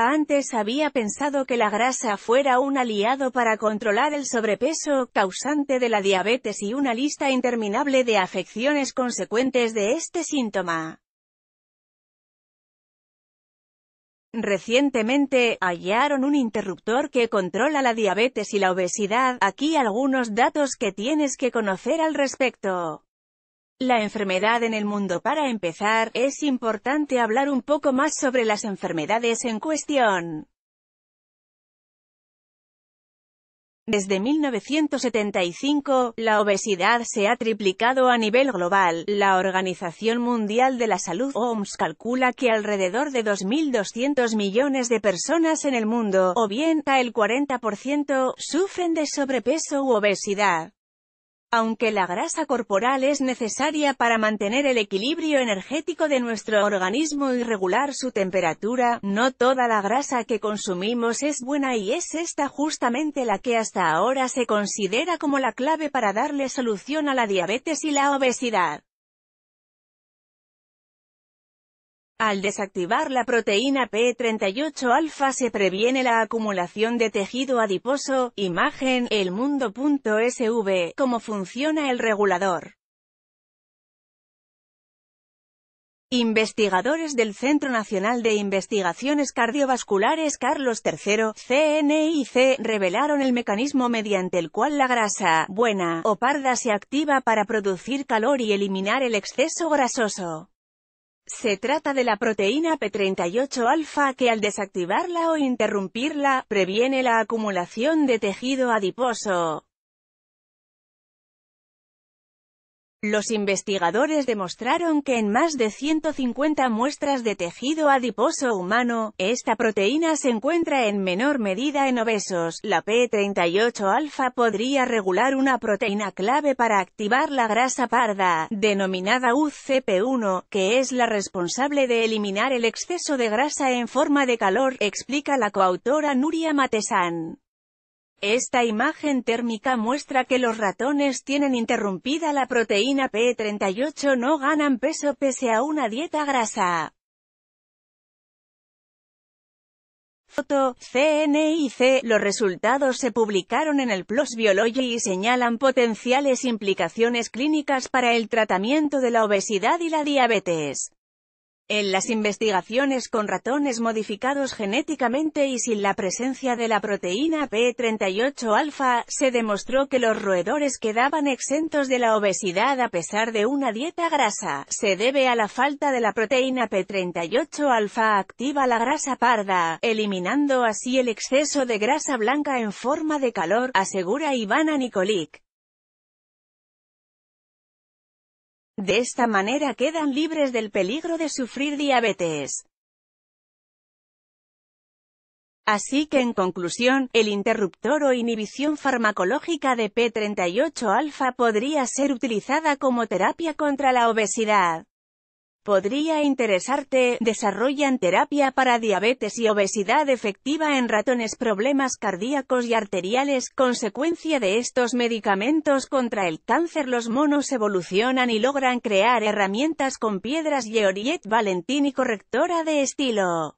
antes había pensado que la grasa fuera un aliado para controlar el sobrepeso, causante de la diabetes y una lista interminable de afecciones consecuentes de este síntoma. Recientemente, hallaron un interruptor que controla la diabetes y la obesidad, aquí algunos datos que tienes que conocer al respecto. La enfermedad en el mundo Para empezar, es importante hablar un poco más sobre las enfermedades en cuestión. Desde 1975, la obesidad se ha triplicado a nivel global. La Organización Mundial de la Salud OMS calcula que alrededor de 2.200 millones de personas en el mundo, o bien, el 40%, sufren de sobrepeso u obesidad. Aunque la grasa corporal es necesaria para mantener el equilibrio energético de nuestro organismo y regular su temperatura, no toda la grasa que consumimos es buena y es esta justamente la que hasta ahora se considera como la clave para darle solución a la diabetes y la obesidad. Al desactivar la proteína P38 alfa se previene la acumulación de tejido adiposo, imagen, elmundo.sv, cómo funciona el regulador. Investigadores del Centro Nacional de Investigaciones Cardiovasculares Carlos III, CNIC, revelaron el mecanismo mediante el cual la grasa, buena o parda se activa para producir calor y eliminar el exceso grasoso. Se trata de la proteína P38-alfa que al desactivarla o interrumpirla, previene la acumulación de tejido adiposo. Los investigadores demostraron que en más de 150 muestras de tejido adiposo humano, esta proteína se encuentra en menor medida en obesos. La P38-alfa podría regular una proteína clave para activar la grasa parda, denominada UCP1, que es la responsable de eliminar el exceso de grasa en forma de calor, explica la coautora Nuria Matesan. Esta imagen térmica muestra que los ratones tienen interrumpida la proteína P38 no ganan peso pese a una dieta grasa. Foto, CNIC, los resultados se publicaron en el PLOS Biology y señalan potenciales implicaciones clínicas para el tratamiento de la obesidad y la diabetes. En las investigaciones con ratones modificados genéticamente y sin la presencia de la proteína P38-alfa, se demostró que los roedores quedaban exentos de la obesidad a pesar de una dieta grasa. Se debe a la falta de la proteína P38-alfa activa la grasa parda, eliminando así el exceso de grasa blanca en forma de calor, asegura Ivana Nikolic. De esta manera quedan libres del peligro de sufrir diabetes. Así que en conclusión, el interruptor o inhibición farmacológica de P38 alfa podría ser utilizada como terapia contra la obesidad. Podría interesarte, desarrollan terapia para diabetes y obesidad efectiva en ratones problemas cardíacos y arteriales, consecuencia de estos medicamentos contra el cáncer los monos evolucionan y logran crear herramientas con piedras Valentín Valentini correctora de estilo.